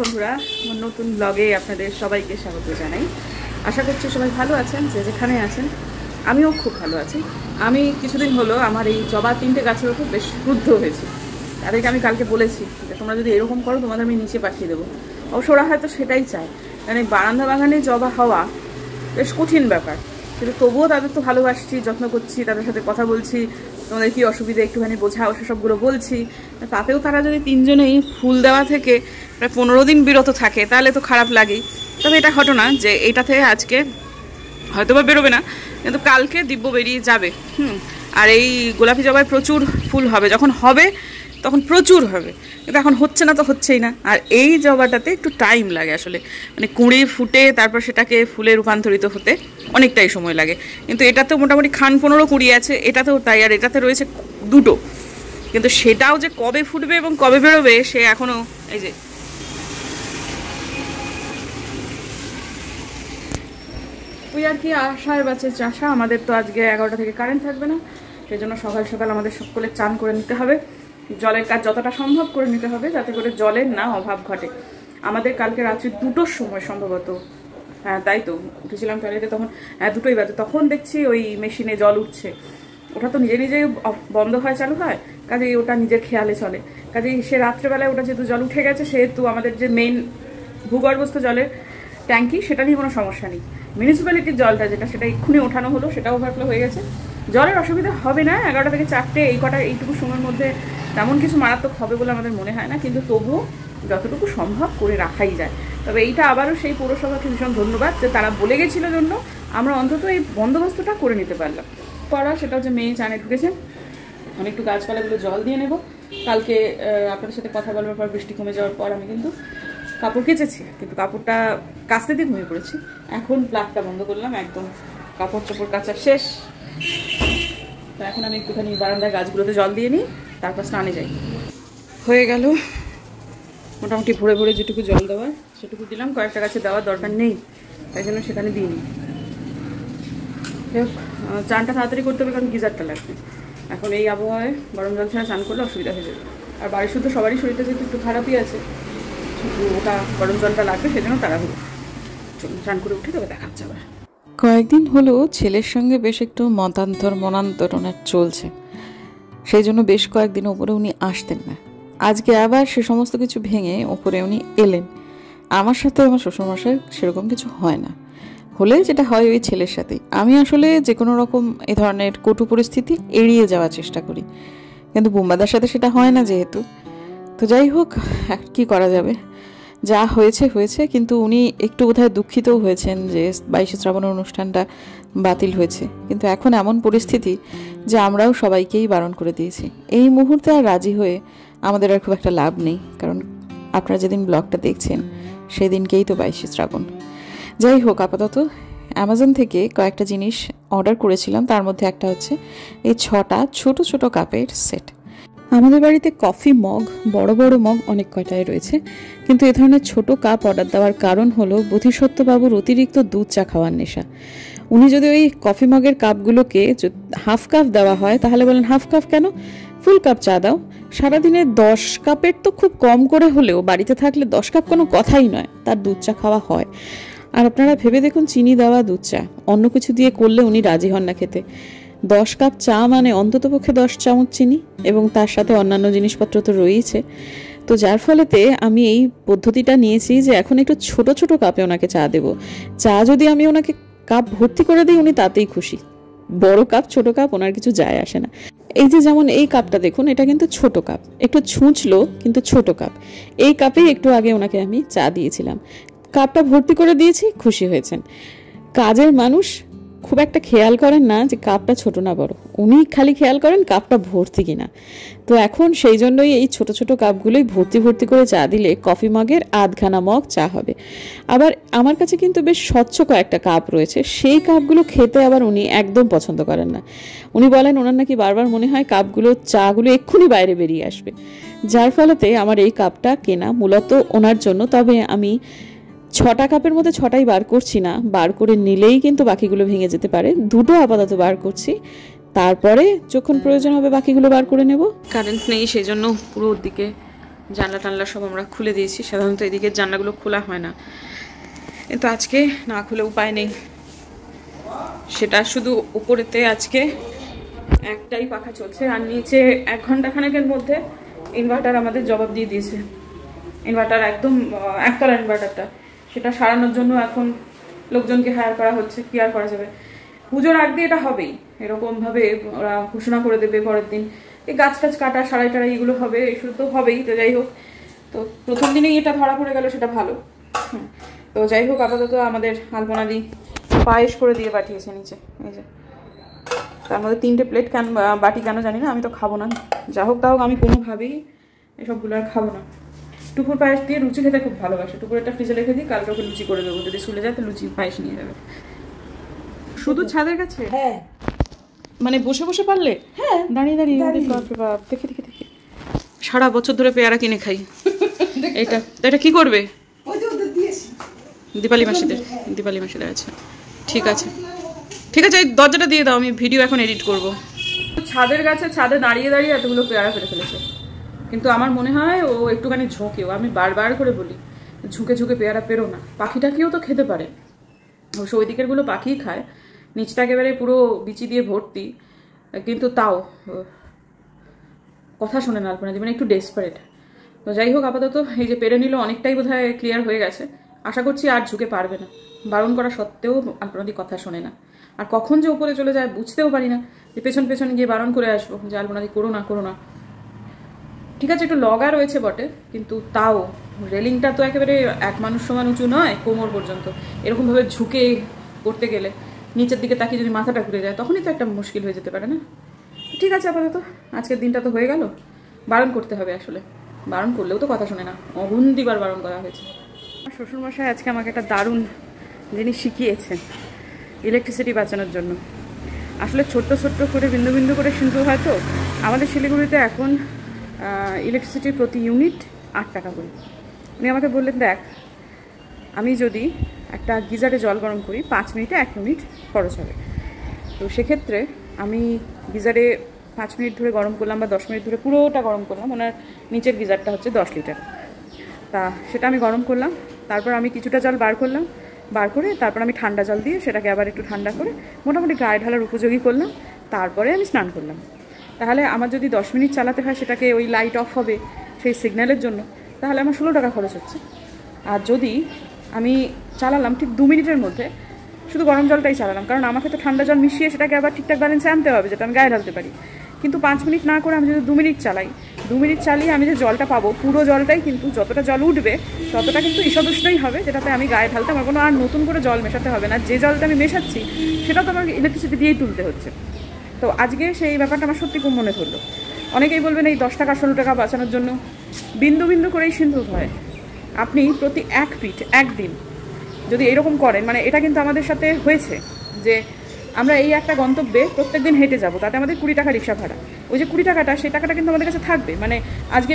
বন্ধুরা নতুন ব্লগে আপনাদের সবাইকে স্বাগত জানাই আশা করছি সবাই ভালো আছেন যে যেখানে আছেন আমিও খুব ভালো আছি আমি কিছুদিন হলো আমার এই জবা তিনটে গাছের ওপর বেশ ক্রুদ্ধ হয়েছে তাদেরকে আমি কালকে বলেছি যে তোমরা যদি এরকম করো তোমাদের আমি নিচে পাঠিয়ে দেবো অবশ্য ওরা হয়তো সেটাই চায় মানে এই বারান্দা বাগানে জবা হওয়া বেশ কঠিন ব্যাপার কিন্তু তবুও তাদের তো ভালোবাসছি যত্ন করছি তাদের সাথে কথা বলছি তোমাদের কি অসুবিধা একটুখানি বোঝাও সেসবগুলো বলছি তাতেও তারা যদি তিনজনেই ফুল দেওয়া থেকে প্রায় পনেরো দিন বিরত থাকে তাহলে তো খারাপ লাগেই তবে এটা ঘটনা যে এটাতে আজকে হয়তো বা বেরোবে না কিন্তু কালকে দিব্য বেরিয়ে যাবে হুম আর এই গোলাপি জবায় প্রচুর ফুল হবে যখন হবে তখন প্রচুর হবে কিন্তু এখন হচ্ছে না তো হচ্ছেই না আর এই জবাটাতে একটু টাইম লাগে আসলে মানে কুঁড়ি ফুটে তারপর সেটাকে ফুলে রূপান্তরিত হতে অনেকটাই সময় লাগে কিন্তু এটাতে মোটামুটি খান পনেরো কুড়ি আছে এটাতেও তাই আর এটাতে রয়েছে দুটো কিন্তু সেটাও যে কবে ফুটবে এবং কবে বেরোবে সে এখনও এই যে ওই আর কি আশায় বাঁচে চাষা আমাদের তো আজকে এগারোটা থেকে কারেন্ট থাকবে না সেই জন্য সকাল সকাল আমাদের সকলে চান করে নিতে হবে জলের কাজ যতটা সম্ভব করে নিতে হবে যাতে করে জলের না অভাব ঘটে আমাদের কালকে রাত্রি দুটোর সময় সম্ভবত হ্যাঁ তাই তো উঠেছিলাম টয়লেটে তখন হ্যাঁ দুটোই বাজে তখন দেখছি ওই মেশিনে জল উঠছে ওটা তো নিজে নিজেই বন্ধ হয় চালু হয় কাজেই ওটা নিজের খেয়ালে চলে কাজেই সে রাত্রেবেলায় ওটা যেহেতু জল উঠে গেছে সেহেতু আমাদের যে মেইন ভূগর্ভস্থ জলের ট্যাঙ্কি সেটা নিয়ে কোনো সমস্যা নেই মিউনিসিপ্যালিটির জলটা যেটা সেটা এক্ষুনি ওঠানো হলো সেটা ওভারফ্লো হয়ে গেছে জলের অসুবিধা হবে না এগারোটা থেকে চারটে এই কটা এইটুকু সময়ের মধ্যে তেমন কিছু মারাত্মক হবে বলে আমাদের মনে হয় না কিন্তু তবুও যতটুকু সম্ভব করে রাখাই যায় তবে এইটা আবারও সেই পৌরসভাকে ভীষণ ধন্যবাদ যে তারা বলে গেছিলো জন্য আমরা অন্তত এই বন্দোবস্তটা করে নিতে পারলাম করা সেটা হচ্ছে মেয়ে চানে ঢুকেছেন আমি একটু গাছপালাগুলো জল দিয়ে নেব কালকে আপনাদের সাথে কথা বলবার পর বৃষ্টি কমে যাওয়ার পর আমি কিন্তু কাপড় কেচেছি কিন্তু কাপড়টা কাচতে দিয়ে ঘুমিয়ে পড়েছি এখন প্লাগটা বন্ধ করলাম একদম কাপড় চোপড় কাচা শেষ তো এখন আমি একটুখানি বারান্দায় গাছগুলোতে জল দিয়ে নিই তারপর স্নানে যাই হয়ে গেল মোটামুটি ভরে ভরে যেটুকু জল দেওয়ার সেটুকু দিলাম কয়েকটা গাছে দেওয়ার দরকার নেই তাই জন্য সেখানে দিইনি চানটা তাড়াতাড়ি করতে হবে কারণ গিজারটা লাগবে এখন এই আবহাওয়ায় গরম জল ছাড়া চান করলে অসুবিধা হয়ে যাবে আর বাড়ির শুদ্ধ সবারই শরীরটা যেহেতু একটু খারাপই আছে ওটা গরম জলটা লাগবে সেজন্য তারা হলো চান করে উঠে তবে দেখা হচ্ছে আবার কয়েকদিন হলো ছেলের সঙ্গে বেশ একটু মতান্তর মনান্তরণের চলছে সেই জন্য বেশ কয়েকদিন ওপরে উনি আসতেন না আজকে আবার সে সমস্ত কিছু ভেঙে ওপরে উনি এলেন আমার সাথে আমার শ্বশুরমশাই সেরকম কিছু হয় না হলে যেটা হয় ওই ছেলের সাথে আমি আসলে যে কোনো রকম এ ধরনের কটু পরিস্থিতি এড়িয়ে যাওয়ার চেষ্টা করি কিন্তু বুম্বাদার সাথে সেটা হয় না যেহেতু তো যাই হোক কি করা যাবে যা হয়েছে হয়েছে কিন্তু উনি একটু বোধহয় দুঃখিতও হয়েছেন যে বাইশে শ্রাবণের অনুষ্ঠানটা বাতিল হয়েছে কিন্তু এখন এমন পরিস্থিতি যে আমরাও সবাইকেই বারণ করে দিয়েছি এই মুহূর্তে আর রাজি হয়ে আমাদের আর খুব একটা লাভ নেই কারণ আপনারা যেদিন ব্লগটা দেখছেন সেদিনকেই তো বাইশে শ্রাবণ যাই হোক আপাতত অ্যামাজন থেকে কয়েকটা জিনিস অর্ডার করেছিলাম তার মধ্যে একটা হচ্ছে এই ছটা ছোট ছোট কাপের সেট আমাদের বাড়িতে কফি মগ বড় বড় মগ অনেক কয়টাই রয়েছে কিন্তু এ ধরনের ছোট কাপ অর্ডার দেওয়ার কারণ হলো বোধিসত্ত্ববাবুর অতিরিক্ত দুধ চা খাওয়ার নেশা উনি যদি ওই কফি মগের কাপগুলোকে হাফ কাপ দেওয়া হয় তাহলে বলেন হাফ কাপ কেন ফুল কাপ চা দাও সারাদিনে দশ কাপের তো খুব কম করে হলেও বাড়িতে থাকলে দশ কাপ কোনো কথাই নয় তার দুধ চা খাওয়া হয় আর আপনারা ভেবে দেখুন চিনি দেওয়া দুধ চা অন্য কিছু দিয়ে করলে উনি রাজি হন না খেতে দশ কাপ চা মানে অন্ততপক্ষে দশ চামচ চিনি এবং তার সাথে অন্যান্য জিনিসপত্র তো রয়েইছে তো যার ফলেতে আমি এই পদ্ধতিটা নিয়েছি যে এখন একটু ছোট ছোট কাপে ওনাকে চা দেব চা যদি আমি ওনাকে কাপ ভর্তি করে দিই উনি তাতেই খুশি বড় কাপ ছোট কাপ ওনার কিছু যায় আসে না এই যে যেমন এই কাপটা দেখুন এটা কিন্তু ছোট কাপ একটু ছুঁচলো কিন্তু ছোট কাপ এই কাপেই একটু আগে ওনাকে আমি চা দিয়েছিলাম কাপটা ভর্তি করে দিয়েছি খুশি হয়েছেন কাজের মানুষ খুব একটা খেয়াল করেন না যে কাপটা ছোট না বড় উনি খালি খেয়াল করেন কাপটা ভর্তি কিনা তো এখন সেই জন্যই এই ছোট ছোট কাপগুলোই ভর্তি ভর্তি করে চা দিলে কফি মগের আধখানা মগ চা হবে আবার আমার কাছে কিন্তু বেশ স্বচ্ছ কয়েকটা কাপ রয়েছে সেই কাপগুলো খেতে আবার উনি একদম পছন্দ করেন না উনি বলেন ওনার নাকি বারবার মনে হয় কাপগুলো চাগুলো এক্ষুনি বাইরে বেরিয়ে আসবে যার ফলেতে আমার এই কাপটা কেনা মূলত ওনার জন্য তবে আমি ছটা কাপের মধ্যে ছটাই বার করছি না বার করে নিলেই কিন্তু বাকিগুলো ভেঙে যেতে পারে দুটো আপাতত বার করছি তারপরে যখন প্রয়োজন হবে বাকিগুলো বার করে নেব কারেন্ট নেই সেই জন্য পুরো দিকে জানলা টানলা সব আমরা খুলে দিয়েছি সাধারণত এদিকে জানলাগুলো খোলা হয় না কিন্তু আজকে না খুলে উপায় নেই সেটা শুধু উপরেতে আজকে একটাই পাখা চলছে আর নিচে এক ঘন্টা খানেকের মধ্যে ইনভার্টার আমাদের জবাব দিয়ে দিয়েছে ইনভার্টার একদম একতলা ইনভার্টারটা সেটা সারানোর জন্য এখন লোকজনকে হায়ার করা হচ্ছে কি আর করা যাবে পুজোর আগ দিয়ে এটা হবেই এরকমভাবে ওরা ঘোষণা করে দেবে পরের দিন এই গাছ টাছ কাটা সারাই টারাই এগুলো হবে এসব তো হবেই তো যাই হোক তো প্রথম দিনেই এটা ধরা পড়ে গেল সেটা ভালো তো যাই হোক আপাতত আমাদের আলপনাদি পায়েস করে দিয়ে পাঠিয়েছে নিচে এই যে তার মধ্যে তিনটে প্লেট কেন বাটি কেন জানি না আমি তো খাবো না যা হোক তা হোক আমি কোনোভাবেই এসবগুলো আর খাবো না টুকুর পায়েস দিয়ে লুচি খেতে খুব ভালোবাসে টুকুর একটা ফ্রিজে রেখে দিই কালকে ওকে লুচি করে দেবো যদি স্কুলে যায় তো লুচি পায়েস নিয়ে যাবে শুধু হ্যাঁ। ছাদের কাছে হ্যাঁ মানে বসে বসে পারলে হ্যাঁ দাঁড়িয়ে দাঁড়িয়ে বাপ দেখে দেখে দেখে সারা বছর ধরে পেয়ারা কিনে খাই এটা এটা কি করবে দীপালি মাসিদের হ্যাঁ। দীপালি মাসিদের আছে ঠিক আছে ঠিক আছে এই দরজাটা দিয়ে দাও আমি ভিডিও এখন এডিট করব ছাদের কাছে ছাদে দাঁড়িয়ে দাঁড়িয়ে এতগুলো পেয়ারা ফেলে ফেলেছে কিন্তু আমার মনে হয় ও একটুখানি ঝোঁকেও আমি বারবার করে বলি ঝুঁকে ঝুঁকে পেয়ারা পেরো না পাখিটাকেও তো খেতে পারে অবশ্য ওই দিকেরগুলো পাখিই খায় নিচটা একেবারে পুরো বিচি দিয়ে ভর্তি কিন্তু তাও কথা শোনে না আলপনাদি মানে একটু ডেসপারেট তো যাই হোক আপাতত এই যে পেরে নিল অনেকটাই বোধ ক্লিয়ার হয়ে গেছে আশা করছি আর ঝুঁকে পারবে না বারণ করা সত্ত্বেও আলপনাদি কথা শোনে না আর কখন যে উপরে চলে যায় বুঝতেও পারি না যে পেছন পেছন গিয়ে বারণ করে আসবো যে আলপনাদি করো না করো না ঠিক আছে একটু লগা রয়েছে বটে কিন্তু তাও রেলিংটা তো একেবারে এক মানুষ সমান উঁচু নয় কোমর পর্যন্ত এরকমভাবে ঝুঁকে করতে গেলে নিচের দিকে তাকিয়ে যদি মাথাটা ঘুরে যায় তখনই তো একটা মুশকিল হয়ে যেতে পারে না ঠিক আছে আপাতত আজকের দিনটা তো হয়ে গেল বারণ করতে হবে আসলে বারণ করলেও তো কথা শোনে না অগুন্দিবার বারণ করা হয়েছে আমার শ্বশুরমশাই আজকে আমাকে একটা দারুণ যিনি শিখিয়েছেন ইলেকট্রিসিটি বাঁচানোর জন্য আসলে ছোট্ট ছোট্ট করে বিন্দু বিন্দু করে শুনতে হয়তো আমাদের শিলিগুড়িতে এখন ইলেকট্রিসিটির প্রতি ইউনিট আট টাকা করে উনি আমাকে বললেন দেখ আমি যদি একটা গিজারে জল গরম করি পাঁচ মিনিটে এক মিনিট খরচ হবে তো সেক্ষেত্রে আমি গিজারে পাঁচ মিনিট ধরে গরম করলাম বা দশ মিনিট ধরে পুরোটা গরম করলাম ওনার নিচের গিজারটা হচ্ছে দশ লিটার তা সেটা আমি গরম করলাম তারপর আমি কিছুটা জল বার করলাম বার করে তারপর আমি ঠান্ডা জল দিয়ে সেটাকে আবার একটু ঠান্ডা করে মোটামুটি গায়ে ঢালার উপযোগী করলাম তারপরে আমি স্নান করলাম তাহলে আমার যদি দশ মিনিট চালাতে হয় সেটাকে ওই লাইট অফ হবে সেই সিগন্যালের জন্য তাহলে আমার ষোলো টাকা খরচ হচ্ছে আর যদি আমি চালালাম ঠিক দু মিনিটের মধ্যে শুধু গরম জলটাই চালালাম কারণ আমাকে তো ঠান্ডা জল মিশিয়ে সেটাকে আবার ঠিকঠাক ব্যালেন্সে আনতে হবে যেটা আমি গায়ে ঢালতে পারি কিন্তু পাঁচ মিনিট না করে আমি যদি দু মিনিট চালাই দু মিনিট চালিয়ে আমি যে জলটা পাবো পুরো জলটাই কিন্তু যতটা জল উঠবে ততটা কিন্তু ইসদৃষ্টই হবে যেটাতে আমি গায়ে ঢালতে আমার কোনো আর নতুন করে জল মেশাতে হবে না যে জলটা আমি মেশাচ্ছি সেটা তো আমাকে ইলেকট্রিসিটি দিয়েই তুলতে হচ্ছে তো আজকে সেই ব্যাপারটা আমার সত্যি খুব মনে পড়লো অনেকেই বলবেন এই দশ টাকা ষোলো টাকা বাঁচানোর জন্য বিন্দু বিন্দু করেই সিন্ধু হয় আপনি প্রতি এক পিঠ একদিন যদি এরকম করেন মানে এটা কিন্তু আমাদের সাথে হয়েছে যে আমরা এই একটা গন্তব্যে প্রত্যেক দিন হেঁটে যাবো তাতে আমাদের কুড়ি টাকা রিক্সা ভাড়া ওই যে কুড়ি টাকাটা সেই টাকাটা কিন্তু আমাদের কাছে থাকবে মানে আজকে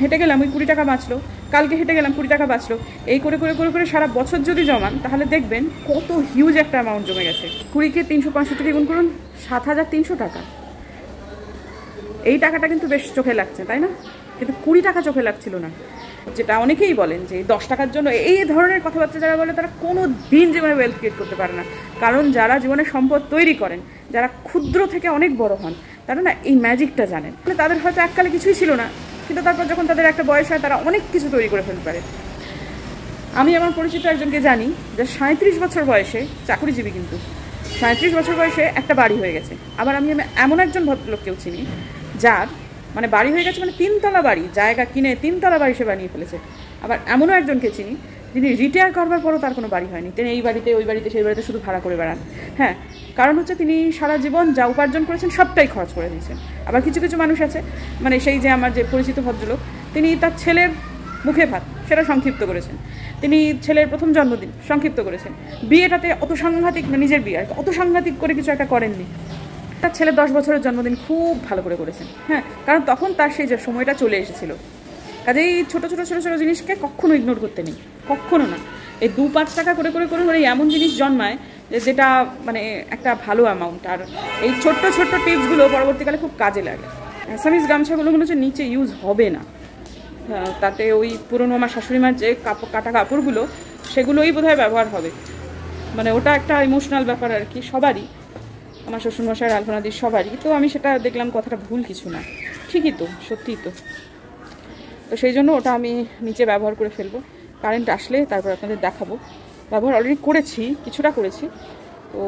হেঁটে গেলাম ওই কুড়ি টাকা বাঁচলো কালকে হেঁটে গেলাম কুড়ি টাকা বাঁচলো এই করে করে করে করে সারা বছর যদি জমান তাহলে দেখবেন কত হিউজ একটা অ্যামাউন্ট জমে গেছে কুড়িকে তিনশো পঁয়ষট্টি গুণ করুন সাত হাজার তিনশো টাকা এই টাকাটা কিন্তু বেশ চোখে লাগছে তাই না কিন্তু কুড়ি টাকা চোখে লাগছিল না যেটা অনেকেই বলেন যে দশ টাকার জন্য এই ধরনের কথাবার্তা যারা বলে তারা কোনো দিন জীবনে ওয়েলথ ক্রিয়েট করতে পারে না কারণ যারা জীবনে সম্পদ তৈরি করেন যারা ক্ষুদ্র থেকে অনেক বড় হন তারা না এই ম্যাজিকটা জানেন তাদের হয়তো এককালে কিছুই ছিল না কিন্তু তারপর যখন তাদের একটা বয়স হয় তারা অনেক কিছু তৈরি করে ফেলতে পারে আমি আমার পরিচিত একজনকে জানি যে সাঁত্রিশ বছর বয়সে চাকরিজীবী কিন্তু সাঁত্রিশ বছর বয়সে একটা বাড়ি হয়ে গেছে আবার আমি এমন একজন ভদ্রলোককেও চিনি যার মানে বাড়ি হয়ে গেছে মানে তিনতলা বাড়ি জায়গা কিনে তিনতলা বাড়ি সে বানিয়ে ফেলেছে আবার এমনও একজনকে চিনি যিনি রিটায়ার করবার পরও তার কোনো বাড়ি হয়নি তিনি এই বাড়িতে ওই বাড়িতে সেই বাড়িতে শুধু ভাড়া করে বেড়ান হ্যাঁ কারণ হচ্ছে তিনি সারা জীবন যা উপার্জন করেছেন সবটাই খরচ করে দিয়েছেন আবার কিছু কিছু মানুষ আছে মানে সেই যে আমার যে পরিচিত ভদ্রলোক তিনি তার ছেলের মুখে ভাত সেটা সংক্ষিপ্ত করেছেন তিনি ছেলের প্রথম জন্মদিন সংক্ষিপ্ত করেছেন বিয়েটাতে অত সাংঘাতিক না মানে নিজের বিয়ে অত সাংঘাতিক করে কিছু একটা করেননি তার ছেলে দশ বছরের জন্মদিন খুব ভালো করে করেছেন হ্যাঁ কারণ তখন তার সেই যে সময়টা চলে এসেছিল কাজেই ছোটো ছোটো ছোটো ছোটো জিনিসকে কখনো ইগনোর করতে নেই কখনো না এই দু পাঁচ টাকা করে করে করে করে এমন জিনিস জন্মায় যে যেটা মানে একটা ভালো অ্যামাউন্ট আর এই ছোট্ট ছোট্ট টিপসগুলো পরবর্তীকালে খুব কাজে লাগে অ্যাসামিজ গামছাগুলো মনে হচ্ছে নিচে ইউজ হবে না হ্যাঁ, তাতে ওই পুরনো আমার শাশুড়িমার যে কাপড় কাটা কাপড়গুলো সেগুলোই বোধহয় ব্যবহার হবে মানে ওটা একটা ইমোশনাল ব্যাপার আর কি সবারই আমার শ্বশুরমশাই আলপনাদির সবারই তো আমি সেটা দেখলাম কথাটা ভুল কিছু না ঠিকই তো সত্যিই তো তো সেই জন্য ওটা আমি নিচে ব্যবহার করে ফেলবো কারেন্ট আসলে তারপর আপনাদের দেখাবো ব্যবহার অলরেডি করেছি কিছুটা করেছি তো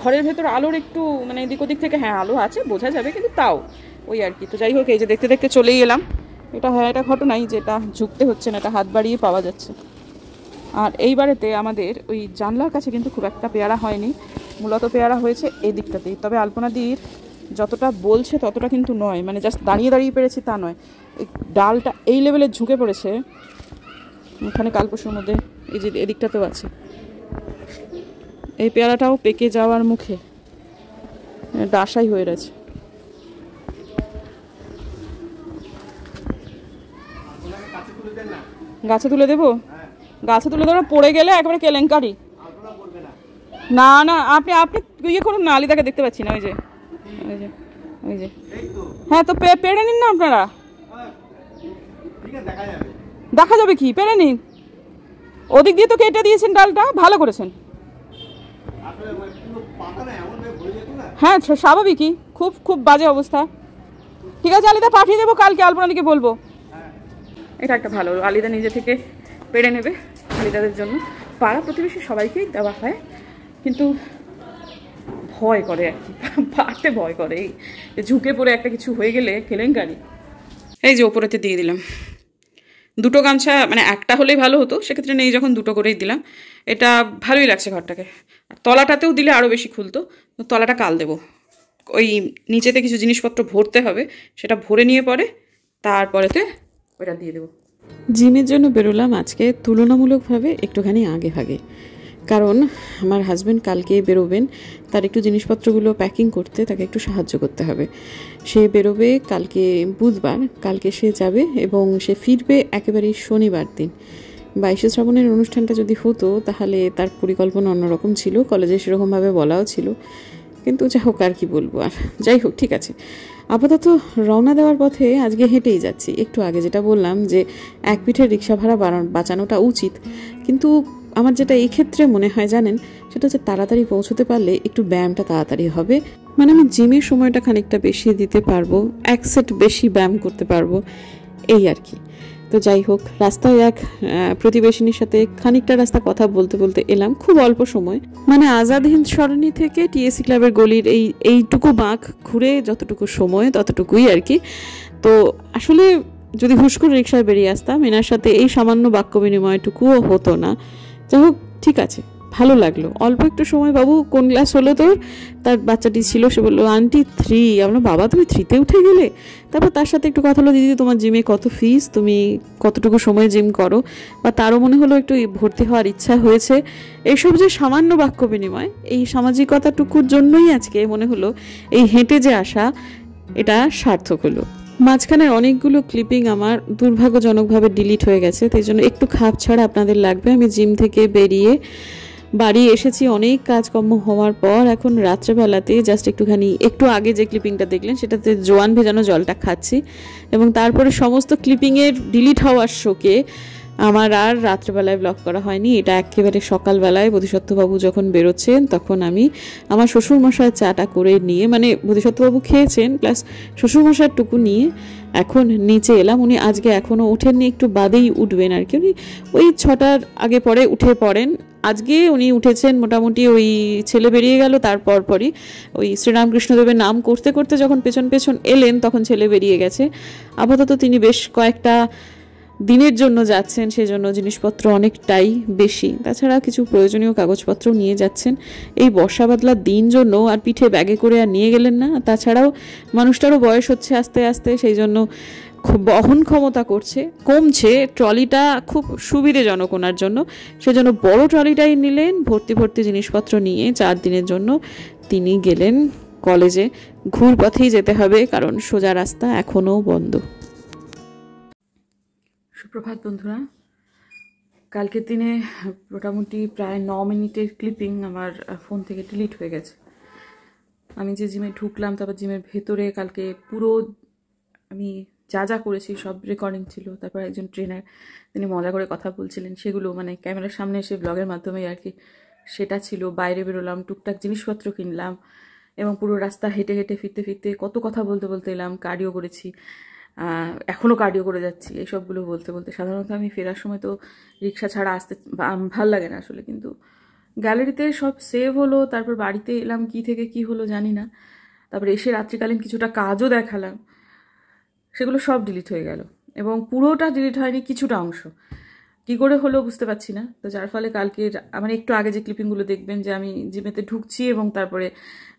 ঘরের ভেতর আলোর একটু মানে এদিক ওদিক থেকে হ্যাঁ আলো আছে বোঝা যাবে কিন্তু তাও ওই আর কি তো যাই হোক এই যে দেখতে দেখতে চলেই এলাম এটা হ্যাঁ এটা ঘটনাই যেটা ঝুঁকতে হচ্ছে না এটা হাত বাড়িয়ে পাওয়া যাচ্ছে আর এইবারেতে আমাদের ওই জানলার কাছে কিন্তু খুব একটা পেয়ারা হয়নি মূলত পেয়ারা হয়েছে এই দিকটাতেই তবে আলপনাদির যতটা বলছে ততটা কিন্তু নয় মানে জাস্ট দাঁড়িয়ে দাঁড়িয়ে পেরেছি তা নয় ডালটা এই লেভেলে ঝুঁকে পড়েছে ওখানে কাল পরশুর মধ্যে এই যে এদিকটাতেও আছে এই পেয়ারাটাও পেকে যাওয়ার মুখে ডাসাই হয়ে রয়েছে গাছে তুলে দেবো গাছে তুলে দেবো পড়ে গেলে একবারে কেলেঙ্কারি না না আপনি আপনি ইয়ে করুন না আলিদাকে দেখতে পাচ্ছি না ওই যে ওই যে ওই যে হ্যাঁ তো পেড়ে নিন না আপনারা দেখা যাবে কি পেরে নিন ওদিক দিয়ে তো কেটে দিয়েছেন ডালটা ভালো করেছেন মানে হ্যাঁ স্বাভাবিকই খুব খুব বাজে অবস্থা ঠিক আছে আলিদা পাঠিয়ে দেবো কালকে আলপনাদিকে বলবো হ্যাঁ। এটা একটা ভালো আলিদা নিজে থেকে পেরে নেবে আলিদাদের জন্য পাড়া প্রতিবেশী সবাইকেই দেওয়া হয় কিন্তু ভয় করে আর কি পাড়তে ভয় করে এই ঝুঁকে পড়ে একটা কিছু হয়ে গেলে কেলেন গাড়ি এই যে ওপরেতে দিয়ে দিলাম দুটো গামছা মানে একটা হলেই ভালো হতো সেক্ষেত্রে নেই যখন দুটো করেই দিলাম এটা ভালোই লাগছে ঘরটাকে আর তলাটাতেও দিলে আরও বেশি খুলতো তলাটা কাল দেব ওই নিচেতে কিছু জিনিসপত্র ভরতে হবে সেটা ভরে নিয়ে পরে তারপরেতে ওটা দিয়ে দেবো জিমের জন্য বেরোলাম আজকে তুলনামূলকভাবে একটুখানি আগে ভাগে কারণ আমার হাজব্যান্ড কালকে বেরোবেন তার একটু জিনিসপত্রগুলো প্যাকিং করতে তাকে একটু সাহায্য করতে হবে সে বেরোবে কালকে বুধবার কালকে সে যাবে এবং সে ফিরবে একেবারে শনিবার দিন বাইশে শ্রাবণের অনুষ্ঠানটা যদি হতো তাহলে তার পরিকল্পনা অন্যরকম ছিল কলেজে সেরকমভাবে বলাও ছিল কিন্তু যা হোক আর কি বলবো আর যাই হোক ঠিক আছে আপাতত রওনা দেওয়ার পথে আজকে হেঁটেই যাচ্ছি একটু আগে যেটা বললাম যে এক পিঠের রিক্সা ভাড়া বাঁচানোটা উচিত কিন্তু আমার যেটা এই ক্ষেত্রে মনে হয় জানেন সেটা হচ্ছে তাড়াতাড়ি পৌঁছতে পারলে একটু ব্যায়ামটা তাড়াতাড়ি হবে মানে আমি জিমের সময়টা খানিকটা বেশি দিতে পারবো এক সেট বেশি ব্যায়াম করতে পারবো এই আর কি তো যাই হোক রাস্তায় এক প্রতিবেশিনীর সাথে খানিকটা রাস্তা কথা বলতে বলতে এলাম খুব অল্প সময় মানে আজাদ হিন্দ সরণি থেকে টিএসসি ক্লাবের গলির এই এইটুকু বাঁক ঘুরে যতটুকু সময় ততটুকুই আর কি তো আসলে যদি হুশ করে রিক্সায় বেরিয়ে আসতাম এনার সাথে এই সামান্য বাক্য বিনিময়টুকুও হতো না যাই হোক ঠিক আছে ভালো লাগলো অল্প একটু সময় বাবু কোন ক্লাস হলো তোর তার বাচ্চাটি ছিল সে বললো আন্টি থ্রি আমরা বাবা তুমি থ্রিতে উঠে গেলে তারপর তার সাথে একটু কথা হলো দিদি তোমার জিমে কত ফিস তুমি কতটুকু সময় জিম করো বা তারও মনে হলো একটু ভর্তি হওয়ার ইচ্ছা হয়েছে এইসব যে সামান্য বাক্য বিনিময় এই সামাজিকতাটুকুর জন্যই আজকে মনে হলো এই হেঁটে যে আসা এটা সার্থক হলো মাঝখানের অনেকগুলো ক্লিপিং আমার দুর্ভাগ্যজনকভাবে ডিলিট হয়ে গেছে তাই জন্য একটু খাপ ছাড়া আপনাদের লাগবে আমি জিম থেকে বেরিয়ে বাড়ি এসেছি অনেক কাজকর্ম হওয়ার পর এখন রাত্রেবেলাতে জাস্ট একটুখানি একটু আগে যে ক্লিপিংটা দেখলেন সেটাতে জোয়ান ভেজানো জলটা খাচ্ছি এবং তারপরে সমস্ত ক্লিপিংয়ের ডিলিট হওয়ার শোকে আমার আর রাত্রেবেলায় ব্লগ করা হয়নি এটা একেবারে সকালবেলায় বোধিসত্ত্ববাবু যখন বেরোচ্ছেন তখন আমি আমার শ্বশুরমশাই চাটা করে নিয়ে মানে বোধিসত্ত্ববাবু খেয়েছেন প্লাস শ্বশুরমশার টুকু নিয়ে এখন নিচে এলাম উনি আজকে এখনও ওঠেননি একটু বাদেই উঠবেন আর কি উনি ওই ছটার আগে পরে উঠে পড়েন আজকে উনি উঠেছেন মোটামুটি ওই ছেলে বেরিয়ে গেল তারপর পরই ওই শ্রীরামকৃষ্ণদেবের নাম করতে করতে যখন পেছন পেছন এলেন তখন ছেলে বেরিয়ে গেছে আপাতত তিনি বেশ কয়েকটা দিনের জন্য যাচ্ছেন সেজন্য জিনিসপত্র অনেকটাই বেশি তাছাড়া কিছু প্রয়োজনীয় কাগজপত্র নিয়ে যাচ্ছেন এই বর্ষা বাদলার দিন জন্য আর পিঠে ব্যাগে করে আর নিয়ে গেলেন না তাছাড়াও মানুষটারও বয়স হচ্ছে আস্তে আস্তে সেই জন্য খুব বহন ক্ষমতা করছে কমছে ট্রলিটা খুব সুবিধেজনক ওনার জন্য সেজন্য বড় ট্রলিটাই নিলেন ভর্তি ভর্তি জিনিসপত্র নিয়ে চার দিনের জন্য তিনি গেলেন কলেজে ঘুর পথেই যেতে হবে কারণ সোজা রাস্তা এখনও বন্ধ সুপ্রভাত বন্ধুরা কালকের দিনে মোটামুটি প্রায় ন মিনিটের ক্লিপিং আমার ফোন থেকে ডিলিট হয়ে গেছে আমি যে জিমে ঢুকলাম তারপর জিমের ভেতরে কালকে পুরো আমি যা যা করেছি সব রেকর্ডিং ছিল তারপর একজন ট্রেনার তিনি মজা করে কথা বলছিলেন সেগুলো মানে ক্যামেরার সামনে এসে ব্লগের মাধ্যমে আর কি সেটা ছিল বাইরে বেরোলাম টুকটাক জিনিসপত্র কিনলাম এবং পুরো রাস্তা হেঁটে হেঁটে ফিরতে ফিরতে কত কথা বলতে বলতে এলাম কার্ডিও করেছি এখনও কার্ডিও করে যাচ্ছি এইসবগুলো বলতে বলতে সাধারণত আমি ফেরার সময় তো রিক্সা ছাড়া আসতে ভাল লাগে না আসলে কিন্তু গ্যালারিতে সব সেভ হলো তারপর বাড়িতে এলাম কি থেকে কি হলো জানি না তারপর এসে রাত্রিকালীন কিছুটা কাজও দেখালাম সেগুলো সব ডিলিট হয়ে গেল এবং পুরোটা ডিলিট হয়নি কিছুটা অংশ কী করে হলো বুঝতে পারছি না তো যার ফলে কালকে মানে একটু আগে যে ক্লিপিংগুলো দেখবেন যে আমি জিমেতে ঢুকছি এবং তারপরে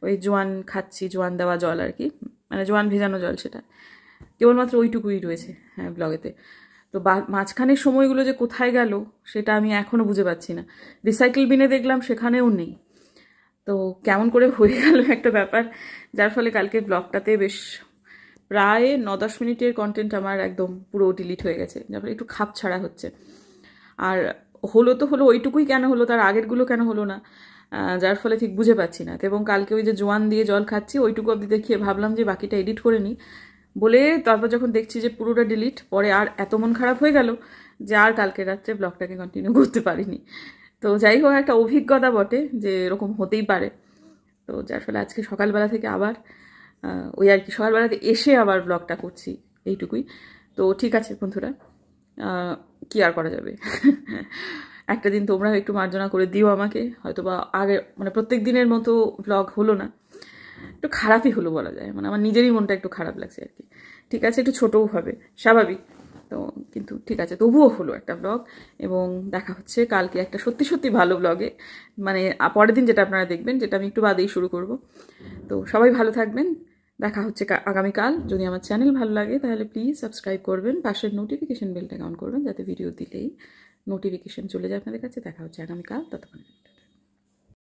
ওই জোয়ান খাচ্ছি জোয়ান দেওয়া জল আর কি মানে জোয়ান ভেজানো জল সেটা কেবলমাত্র ওইটুকুই রয়েছে হ্যাঁ ব্লগেতে তো মাঝখানের সময়গুলো যে কোথায় গেল সেটা আমি এখনও বুঝে পাচ্ছি না রিসাইকেল বিনে দেখলাম সেখানেও নেই তো কেমন করে হয়ে গেল একটা ব্যাপার যার ফলে কালকে ব্লগটাতে বেশ প্রায় ন দশ মিনিটের কন্টেন্ট আমার একদম পুরো ডিলিট হয়ে গেছে যার ফলে একটু খাপ ছাড়া হচ্ছে আর হলো তো হলো ওইটুকুই কেন হলো তার আগেরগুলো কেন হলো না যার ফলে ঠিক বুঝে পাচ্ছি না এবং কালকে ওই যে জোয়ান দিয়ে জল খাচ্ছি ওইটুকু অব্দি দেখিয়ে ভাবলাম যে বাকিটা এডিট করে নিই বলে তারপর যখন দেখছি যে পুরোটা ডিলিট পরে আর এত মন খারাপ হয়ে গেল যে আর কালকে রাত্রে ব্লগটাকে কন্টিনিউ করতে পারিনি তো যাই হোক একটা অভিজ্ঞতা বটে যে এরকম হতেই পারে তো যার ফলে আজকে সকালবেলা থেকে আবার ওই আর কি সকালবেলাতে এসে আবার ব্লগটা করছি এইটুকুই তো ঠিক আছে বন্ধুরা কি আর করা যাবে একটা দিন তোমরা একটু মার্জনা করে দিও আমাকে হয়তো বা আগে মানে প্রত্যেক দিনের মতো ব্লগ হলো না একটু খারাপই হলো বলা যায় মানে আমার নিজেরই মনটা একটু খারাপ লাগছে আর কি ঠিক আছে একটু ছোটও হবে স্বাভাবিক তো কিন্তু ঠিক আছে তবুও হলো একটা ব্লগ এবং দেখা হচ্ছে কালকে একটা সত্যি সত্যি ভালো ব্লগে মানে পরের দিন যেটা আপনারা দেখবেন যেটা আমি একটু বাদেই শুরু করব তো সবাই ভালো থাকবেন দেখা হচ্ছে আগামীকাল যদি আমার চ্যানেল ভালো লাগে তাহলে প্লিজ সাবস্ক্রাইব করবেন পাশের নোটিফিকেশান বেলটা অন করবেন যাতে ভিডিও দিলেই নোটিফিকেশন চলে যায় আপনাদের কাছে দেখা হচ্ছে আগামীকাল ততক্ষণ